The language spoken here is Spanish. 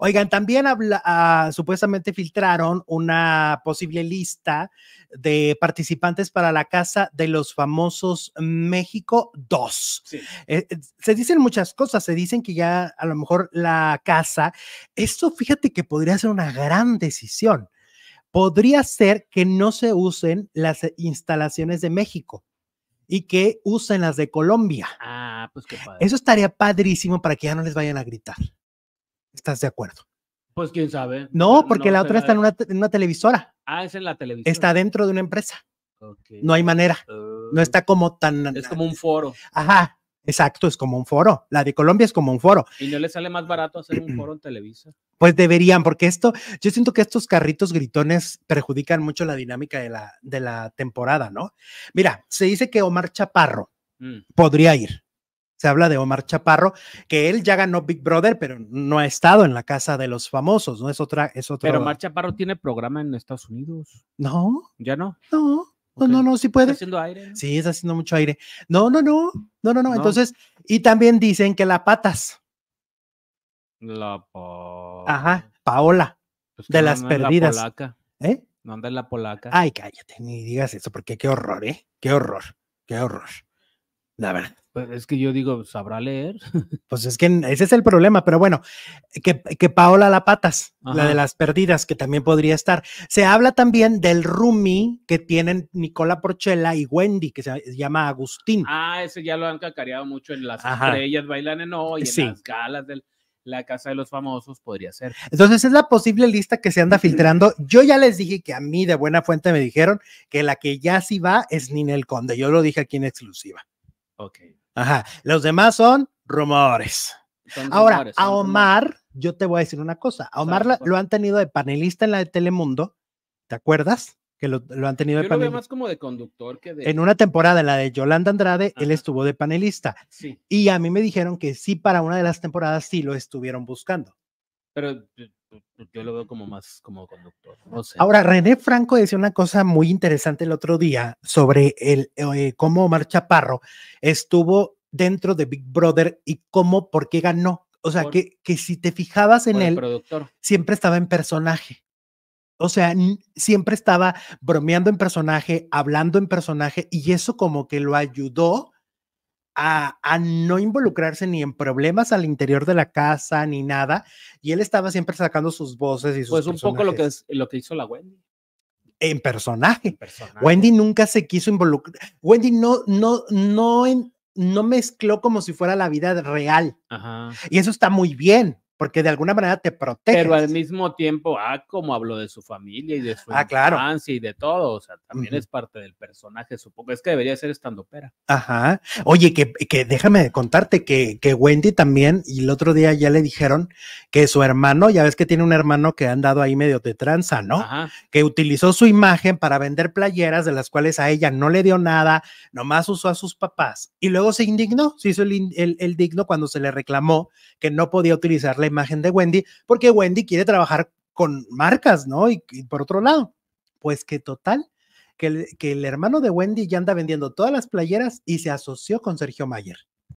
Oigan, también ah, supuestamente filtraron una posible lista de participantes para la Casa de los Famosos México 2. Eh, eh, se dicen muchas cosas, se dicen que ya a lo mejor la casa, esto fíjate que podría ser una gran decisión. Podría ser que no se usen las instalaciones de México y que usen las de Colombia. Ah, pues qué padre. Eso estaría padrísimo para que ya no les vayan a gritar. ¿Estás de acuerdo? Pues quién sabe. No, porque la otra está en una, televisora. Ah, es en la televisora. Está dentro de una empresa. No hay manera. no ah. está como tan. Es como un foro. Ajá, exacto, es como un foro. La de Colombia es como un foro. ¿Y no le sale más barato hacer un foro en Televisa? Pues deberían, porque esto, yo siento que estos carritos gritones perjudican mucho la dinámica de la, de la temporada, ¿no? Mira, se dice que Omar Chaparro mm. podría ir. Se habla de Omar Chaparro, que él ya ganó Big Brother, pero no ha estado en la casa de los famosos, ¿no? Es otra, es otra. Pero Omar Chaparro tiene programa en Estados Unidos. No. ¿Ya no? No. No, no, no, sí puede. Está haciendo aire. Sí, está haciendo mucho aire. No, no, no, no, no, no. Entonces, y también dicen que la patas. La Ajá, Paola, pues de las perdidas. La ¿Eh? No anda en la polaca. Ay, cállate, ni digas eso, porque qué horror, ¿eh? Qué horror, qué horror. La verdad. Pues, es que yo digo, ¿sabrá leer? Pues es que ese es el problema, pero bueno, que, Paola la patas, la de las perdidas, que también podría estar. Se habla también del Rumi que tienen Nicola Porchella y Wendy, que se llama Agustín. Ah, ese ya lo han cacareado mucho en las Ajá. estrellas bailan en hoy, en las galas de la casa de los famosos podría ser. Entonces es la posible lista que se anda filtrando. Yo ya les dije que a mí de buena fuente me dijeron que la que ya sí va es Ninel Conde. Yo lo dije aquí en exclusiva. Ok. Ajá. Los demás son rumores. Ahora, a Omar, yo te voy a decir una cosa. A Omar lo han tenido de panelista en la de Telemundo. ¿Te acuerdas? Que lo, han tenido de panelista. más como de conductor que de... En una temporada, en la de Yolanda Andrade, él estuvo de panelista. Sí. Y a mí me dijeron que sí, para una de las temporadas sí lo estuvieron buscando. Pero yo lo veo como más como conductor. Ahora, René Franco decía una cosa muy interesante el otro día sobre el, eh, cómo Omar Chaparro estuvo dentro de Big Brother y cómo, por qué ganó. O sea, que, que si te fijabas en él, siempre estaba en personaje. O sea, siempre estaba bromeando en personaje, hablando en personaje, y eso como que lo ayudó a, no involucrarse ni en problemas al interior de la casa ni nada. Y él estaba siempre sacando sus voces y sus. Pues un poco lo que, lo que hizo la Wendy. En personaje. Wendy nunca se quiso involucrar. Wendy no, no, no, no mezcló como si fuera la vida real. Y eso está muy bien porque de alguna manera te protege. Pero al mismo tiempo, ah, como habló de su familia y de su ah, y de todo, o sea, también es parte del personaje, supongo, es que debería ser estando pera. Ajá, oye, que, que déjame contarte que, que, Wendy también, y el otro día ya le dijeron que su hermano, ya ves que tiene un hermano que han dado ahí medio de tranza, ¿no? Ajá. Que utilizó su imagen para vender playeras de las cuales a ella no le dio nada, nomás usó a sus papás, y luego se indignó, se hizo el, el digno cuando se le reclamó que no podía utilizarle imagen de Wendy, porque Wendy quiere trabajar con marcas, ¿no? Y, por otro lado, pues que total, que que el hermano de Wendy ya anda vendiendo todas las playeras y se asoció con Sergio Mayer.